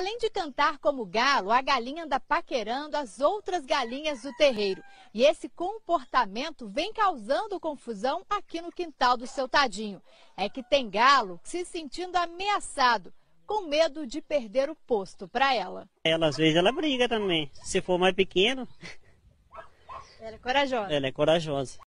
Além de cantar como galo, a galinha anda paquerando as outras galinhas do terreiro. E esse comportamento vem causando confusão aqui no quintal do seu tadinho. É que tem galo se sentindo ameaçado, com medo de perder o posto para ela. Ela às vezes ela briga também. Se for mais pequeno. Ela é corajosa. Ela é corajosa.